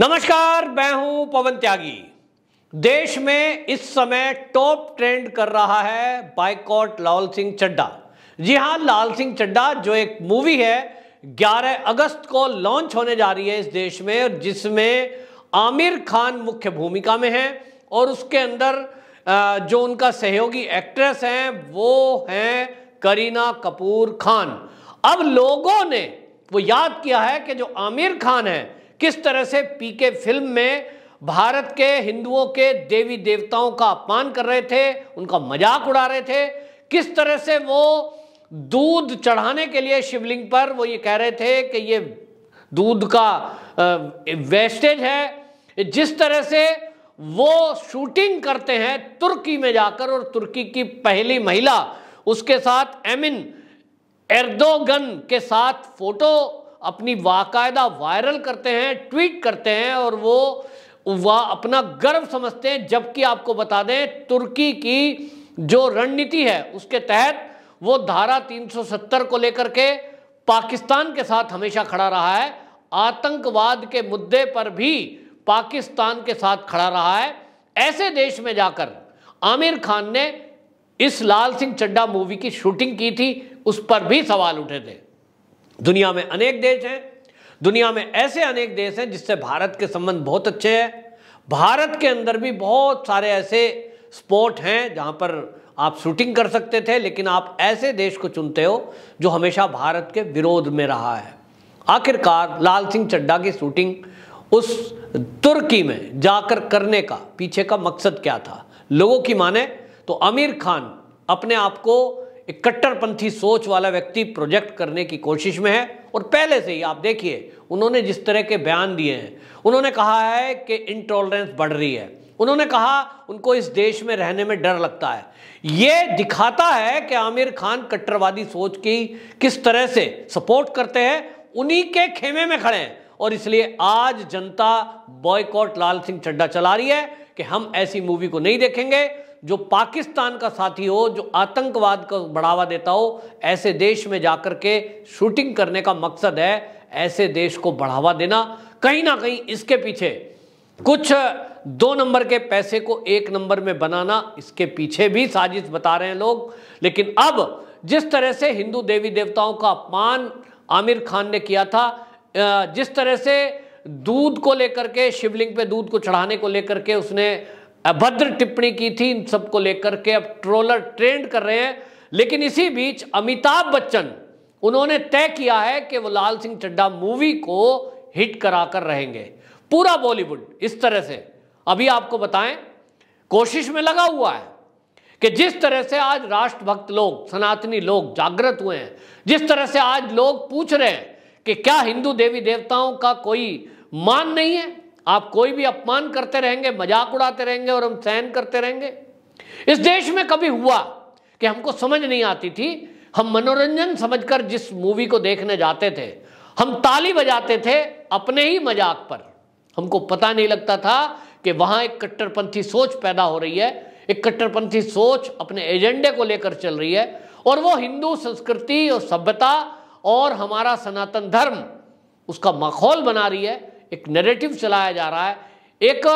नमस्कार मैं हूं पवन त्यागी देश में इस समय टॉप ट्रेंड कर रहा है बाइकॉट लाल सिंह चड्डा जी हां लाल सिंह चड्डा जो एक मूवी है 11 अगस्त को लॉन्च होने जा रही है इस देश में जिसमें आमिर खान मुख्य भूमिका में है और उसके अंदर जो उनका सहयोगी एक्ट्रेस हैं वो हैं करीना कपूर खान अब लोगों ने वो याद किया है कि जो आमिर खान है किस तरह से पीके फिल्म में भारत के हिंदुओं के देवी देवताओं का अपमान कर रहे थे उनका मजाक उड़ा रहे थे किस तरह से वो दूध चढ़ाने के लिए शिवलिंग पर वो ये कह रहे थे कि ये दूध का वेस्टेज है जिस तरह से वो शूटिंग करते हैं तुर्की में जाकर और तुर्की की पहली महिला उसके साथ एमिन एर्दोगन के साथ फोटो अपनी बाकायदा वायरल करते हैं ट्वीट करते हैं और वो वह अपना गर्व समझते हैं जबकि आपको बता दें तुर्की की जो रणनीति है उसके तहत वो धारा 370 को लेकर के पाकिस्तान के साथ हमेशा खड़ा रहा है आतंकवाद के मुद्दे पर भी पाकिस्तान के साथ खड़ा रहा है ऐसे देश में जाकर आमिर खान ने इस लाल सिंह चड्डा मूवी की शूटिंग की थी उस पर भी सवाल उठे थे दुनिया में अनेक देश हैं दुनिया में ऐसे अनेक देश हैं जिससे भारत के संबंध बहुत अच्छे हैं भारत के अंदर भी बहुत सारे ऐसे स्पॉट हैं जहाँ पर आप शूटिंग कर सकते थे लेकिन आप ऐसे देश को चुनते हो जो हमेशा भारत के विरोध में रहा है आखिरकार लाल सिंह चड्डा की शूटिंग उस तुर्की में जाकर करने का पीछे का मकसद क्या था लोगों की माने तो आमिर खान अपने आप को एक कट्टरपंथी सोच वाला व्यक्ति प्रोजेक्ट करने की कोशिश में है और पहले से ही आप देखिए उन्होंने जिस तरह के बयान दिए हैं उन्होंने कहा है कि इनटॉलरेंस बढ़ रही है उन्होंने कहा उनको इस देश में रहने में डर लगता है ये दिखाता है कि आमिर खान कट्टरवादी सोच की किस तरह से सपोर्ट करते हैं उन्हीं के खेमे में खड़े हैं और इसलिए आज जनता बॉयकॉट लाल सिंह चड्डा चला रही है कि हम ऐसी मूवी को नहीं देखेंगे जो पाकिस्तान का साथी हो जो आतंकवाद को बढ़ावा देता हो ऐसे देश में जाकर के शूटिंग करने का मकसद है ऐसे देश को बढ़ावा देना कहीं ना कहीं इसके पीछे कुछ दो नंबर के पैसे को एक नंबर में बनाना इसके पीछे भी साजिश बता रहे हैं लोग लेकिन अब जिस तरह से हिंदू देवी देवताओं का अपमान आमिर खान ने किया था जिस तरह से दूध को लेकर के शिवलिंग पे दूध को चढ़ाने को लेकर के उसने अभद्र टिप्पणी की थी इन सबको लेकर के अब ट्रोलर ट्रेंड कर रहे हैं लेकिन इसी बीच अमिताभ बच्चन उन्होंने तय किया है कि वो लाल सिंह चड्डा मूवी को हिट कराकर रहेंगे पूरा बॉलीवुड इस तरह से अभी आपको बताएं कोशिश में लगा हुआ है कि जिस तरह से आज राष्ट्रभक्त लोग सनातनी लोग जागृत हुए हैं जिस तरह से आज लोग पूछ रहे हैं कि क्या हिंदू देवी देवताओं का कोई मान नहीं है आप कोई भी अपमान करते रहेंगे मजाक उड़ाते रहेंगे और हम सहन करते रहेंगे इस देश में कभी हुआ कि हमको समझ नहीं आती थी हम मनोरंजन समझकर जिस मूवी को देखने जाते थे हम ताली बजाते थे अपने ही मजाक पर हमको पता नहीं लगता था कि वहां एक कट्टरपंथी सोच पैदा हो रही है एक कट्टरपंथी सोच अपने एजेंडे को लेकर चल रही है और वो हिंदू संस्कृति और सभ्यता और हमारा सनातन धर्म उसका माहौल बना रही है एक नैरेटिव चलाया जा रहा है एक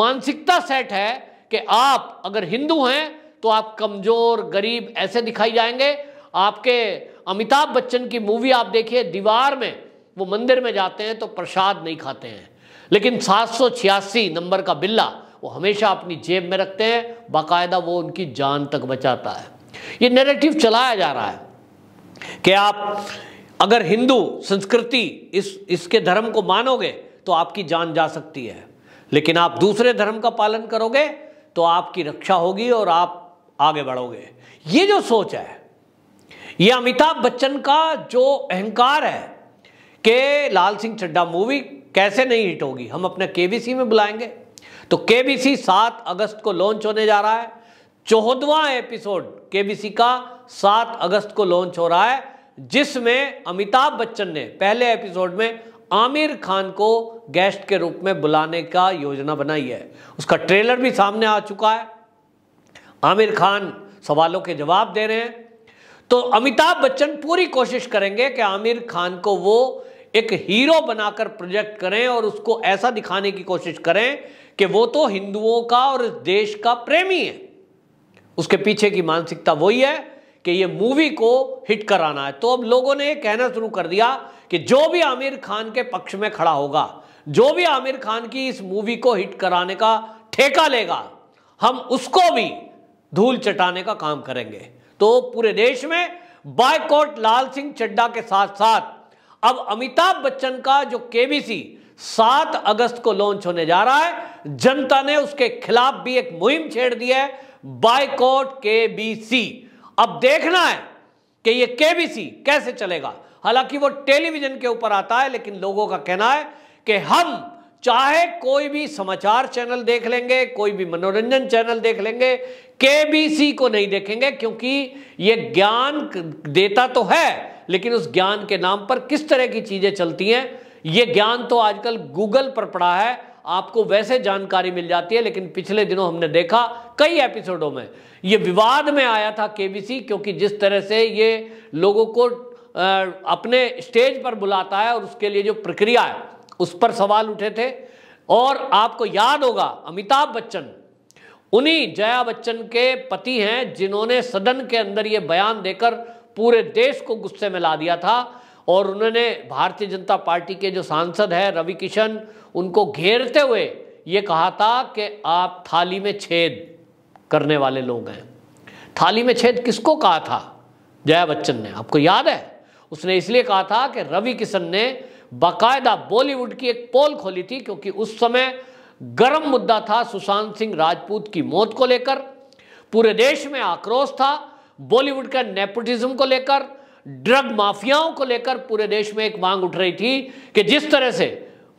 मानसिकता सेट है कि आप अगर हिंदू हैं तो आप कमज़ोर गरीब ऐसे दिखाई जाएंगे आपके अमिताभ बच्चन की मूवी आप देखिए दीवार में वो मंदिर में जाते हैं तो प्रसाद नहीं खाते हैं लेकिन सात नंबर का बिल्ला वो हमेशा अपनी जेब में रखते हैं बाकायदा वो उनकी जान तक बचाता है ये नैरेटिव चलाया जा रहा है कि आप अगर हिंदू संस्कृति इस इसके धर्म को मानोगे तो आपकी जान जा सकती है लेकिन आप दूसरे धर्म का पालन करोगे तो आपकी रक्षा होगी और आप आगे बढ़ोगे ये जो सोच है ये अमिताभ बच्चन का जो अहंकार है कि लाल सिंह चड्डा मूवी कैसे नहीं हिट होगी हम अपने केबीसी में बुलाएंगे तो केबीसी 7 अगस्त को लॉन्च होने जा रहा है चौदवा एपिसोड केबीसी का 7 अगस्त को लॉन्च हो रहा है जिसमें अमिताभ बच्चन ने पहले एपिसोड में आमिर खान को गेस्ट के रूप में बुलाने का योजना बनाई है उसका ट्रेलर भी सामने आ चुका है आमिर खान सवालों के जवाब दे रहे हैं तो अमिताभ बच्चन पूरी कोशिश करेंगे कि आमिर खान को वो एक हीरो बनाकर प्रोजेक्ट करें और उसको ऐसा दिखाने की कोशिश करें कि वो तो हिंदुओं का और इस देश का प्रेमी है उसके पीछे की मानसिकता वही है कि ये मूवी को हिट कराना है तो अब लोगों ने कहना शुरू कर दिया कि जो भी आमिर खान के पक्ष में खड़ा होगा जो भी आमिर खान की इस मूवी को हिट कराने का ठेका लेगा हम उसको भी धूल चटाने का काम करेंगे तो पूरे देश में बायकॉट लाल सिंह चड्डा के साथ साथ अब अमिताभ बच्चन का जो केबीसी सात अगस्त को लॉन्च होने जा रहा है जनता ने उसके खिलाफ भी एक मुहिम छेड़ दी है बायकॉट केबीसी अब देखना है कि ये केबीसी कैसे चलेगा हालांकि वो टेलीविजन के ऊपर आता है लेकिन लोगों का कहना है कि हम चाहे कोई भी समाचार चैनल देख लेंगे कोई भी मनोरंजन चैनल देख लेंगे केबीसी को नहीं देखेंगे क्योंकि ये ज्ञान देता तो है लेकिन उस ज्ञान के नाम पर किस तरह की चीजें चलती हैं ये ज्ञान तो आजकल गूगल पर पड़ा है आपको वैसे जानकारी मिल जाती है लेकिन पिछले दिनों हमने देखा कई एपिसोडों में ये विवाद में आया था केबीसी क्योंकि जिस तरह से ये लोगों को अपने स्टेज पर बुलाता है और उसके लिए जो प्रक्रिया है उस पर सवाल उठे थे और आपको याद होगा अमिताभ बच्चन उन्हीं जया बच्चन के पति हैं जिन्होंने सदन के अंदर ये बयान देकर पूरे देश को गुस्से में ला दिया था और उन्होंने भारतीय जनता पार्टी के जो सांसद हैं रवि किशन उनको घेरते हुए ये कहा था कि आप थाली में छेद करने वाले लोग हैं थाली में छेद किसको कहा था जया बच्चन ने आपको याद है उसने इसलिए कहा था कि रवि किशन ने बाकायदा बॉलीवुड की एक पोल खोली थी क्योंकि उस समय गर्म मुद्दा था सुशांत सिंह राजपूत की मौत को लेकर पूरे देश में आक्रोश था बॉलीवुड का नेपोटिज्म को लेकर ड्रग माफियाओं को लेकर पूरे देश में एक मांग उठ रही थी कि जिस तरह से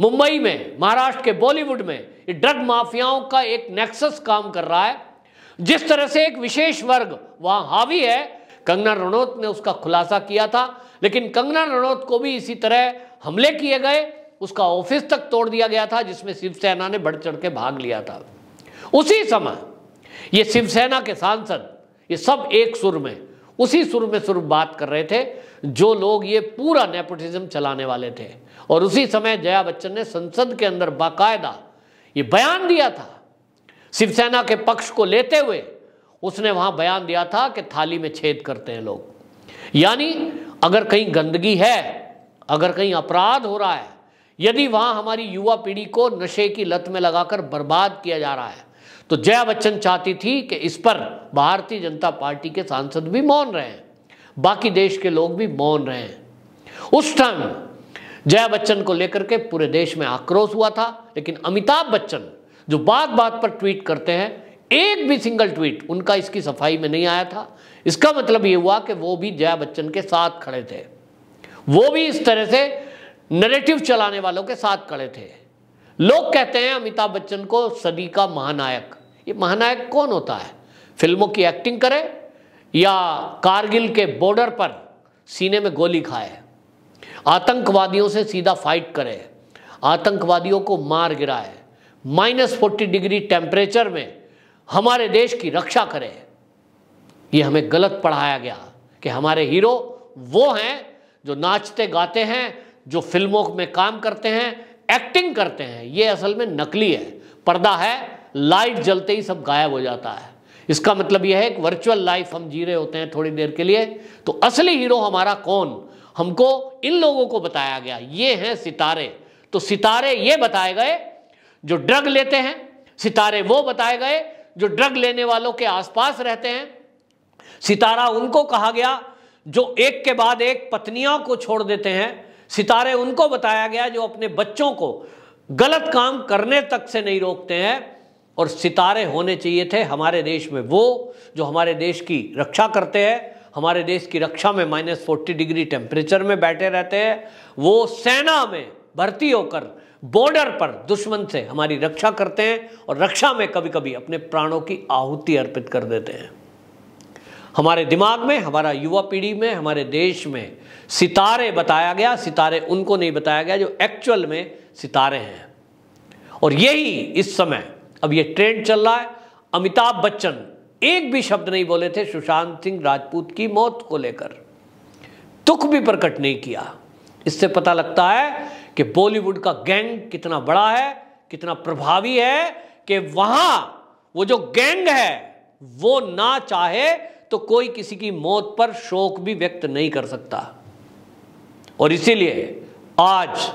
मुंबई में महाराष्ट्र के बॉलीवुड में ड्रग माफियाओं का एक नेक्सस काम कर रहा है जिस तरह से एक विशेष वर्ग वहां हावी है कंगना रनौत ने उसका खुलासा किया था लेकिन कंगना रनौत को भी इसी तरह हमले किए गए उसका ऑफिस तक तोड़ दिया गया था जिसमें शिवसेना ने बढ़ चढ़ के भाग लिया था उसी समय ये शिवसेना के सांसद ये सब एक सुर में उसी सुर में सुर बात कर रहे थे जो लोग ये पूरा नेपोटिज्म चलाने वाले थे और उसी समय जया बच्चन ने संसद के अंदर बाकायदा ये बयान दिया था शिवसेना के पक्ष को लेते हुए उसने वहां बयान दिया था कि थाली में छेद करते हैं लोग यानी अगर कहीं गंदगी है अगर कहीं अपराध हो रहा है यदि वहां हमारी युवा पीढ़ी को नशे की लत में लगाकर बर्बाद किया जा रहा है तो जया बच्चन चाहती थी कि इस पर भारतीय जनता पार्टी के सांसद भी मौन रहे हैं बाकी देश के लोग भी मौन हैं उस टाइम जया बच्चन को लेकर के पूरे देश में आक्रोश हुआ था लेकिन अमिताभ बच्चन जो बात बात पर ट्वीट करते हैं एक भी सिंगल ट्वीट उनका इसकी सफाई में नहीं आया था इसका मतलब यह हुआ कि वो भी जया बच्चन के साथ खड़े थे वो भी इस तरह से नरेटिव चलाने वालों के साथ खड़े थे लोग कहते हैं अमिताभ बच्चन को सदी का महानायक ये महानायक कौन होता है फिल्मों की एक्टिंग करे या कारगिल के बॉर्डर पर सीने में गोली खाए आतंकवादियों से सीधा फाइट करे आतंकवादियों को मार गिराए माइनस फोर्टी डिग्री टेम्परेचर में हमारे देश की रक्षा करे ये हमें गलत पढ़ाया गया कि हमारे हीरो वो हैं जो नाचते गाते हैं जो फिल्मों में काम करते हैं एक्टिंग करते हैं ये असल में नकली है पर्दा है लाइट जलते ही सब गायब हो जाता है इसका मतलब यह है कि वर्चुअल लाइफ हम जी रहे होते हैं थोड़ी देर के लिए तो असली हीरो हमारा कौन हमको इन लोगों को बताया गया ये हैं सितारे तो सितारे ये बताए गए जो ड्रग लेते हैं सितारे वो बताए गए जो ड्रग लेने वालों के आसपास रहते हैं सितारा उनको कहा गया जो एक के बाद एक पत्नियों को छोड़ देते हैं सितारे उनको बताया गया जो अपने बच्चों को गलत काम करने तक से नहीं रोकते हैं और सितारे होने चाहिए थे हमारे देश में वो जो हमारे देश की रक्षा करते हैं हमारे देश की रक्षा में माइनस फोर्टी डिग्री टेम्परेचर में बैठे रहते हैं वो सेना में भर्ती होकर बॉर्डर पर दुश्मन से हमारी रक्षा करते हैं और रक्षा में कभी कभी अपने प्राणों की आहुति अर्पित कर देते हैं हमारे दिमाग में हमारा युवा पीढ़ी में हमारे देश में सितारे बताया गया सितारे उनको नहीं बताया गया जो एक्चुअल में सितारे हैं और यही इस समय अब ये ट्रेंड चल रहा है अमिताभ बच्चन एक भी शब्द नहीं बोले थे सुशांत सिंह राजपूत की मौत को लेकर दुख भी प्रकट नहीं किया इससे पता लगता है कि बॉलीवुड का गैंग कितना बड़ा है कितना प्रभावी है कि वहां वो जो गैंग है वो ना चाहे तो कोई किसी की मौत पर शोक भी व्यक्त नहीं कर सकता और इसीलिए आज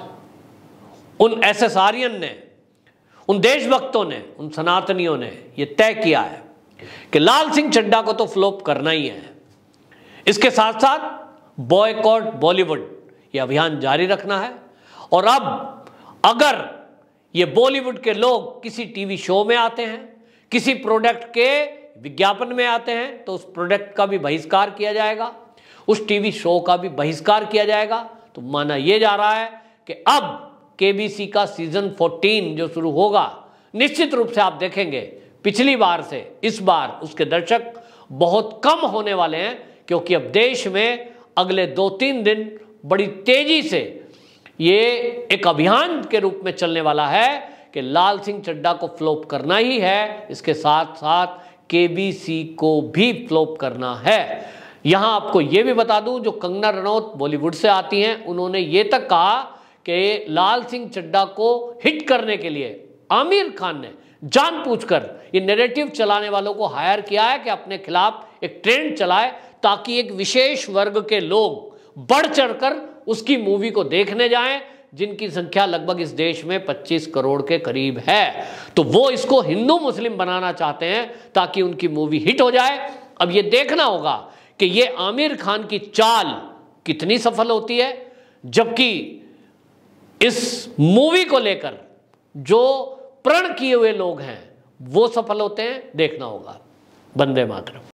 उन आर्यन ने उन देशभक्तों ने उन सनातनियों ने यह तय किया है कि लाल सिंह चड्डा को तो फ्लोप करना ही है इसके साथ साथ बॉयकॉट बॉलीवुड यह अभियान जारी रखना है और अब अगर ये बॉलीवुड के लोग किसी टीवी शो में आते हैं किसी प्रोडक्ट के विज्ञापन में आते हैं तो उस प्रोडक्ट का भी बहिष्कार किया जाएगा उस टीवी शो का भी बहिष्कार किया जाएगा तो माना यह जा रहा है कि अब केबीसी का सीजन 14 जो शुरू होगा निश्चित रूप से आप देखेंगे पिछली बार से इस बार उसके दर्शक बहुत कम होने वाले हैं क्योंकि अब देश में अगले दो तीन दिन बड़ी तेजी से ये एक अभियान के रूप में चलने वाला है कि लाल सिंह चड्डा को फ्लोप करना ही है इसके साथ साथ के को भी फ्लोप करना है यहां आपको यह भी बता दूं जो कंगना रनौत बॉलीवुड से आती हैं उन्होंने ये तक कहा कि लाल सिंह चड्डा को हिट करने के लिए आमिर खान ने जान कर ये नेरेटिव चलाने वालों को हायर किया है कि अपने खिलाफ एक ट्रेंड चलाए ताकि एक विशेष वर्ग के लोग बढ़ चढ़कर उसकी मूवी को देखने जाएं जिनकी संख्या लगभग इस देश में 25 करोड़ के करीब है तो वो इसको हिंदू मुस्लिम बनाना चाहते हैं ताकि उनकी मूवी हिट हो जाए अब ये देखना होगा कि ये आमिर खान की चाल कितनी सफल होती है जबकि इस मूवी को लेकर जो प्रण किए हुए लोग हैं वो सफल होते हैं देखना होगा बंदे मातरम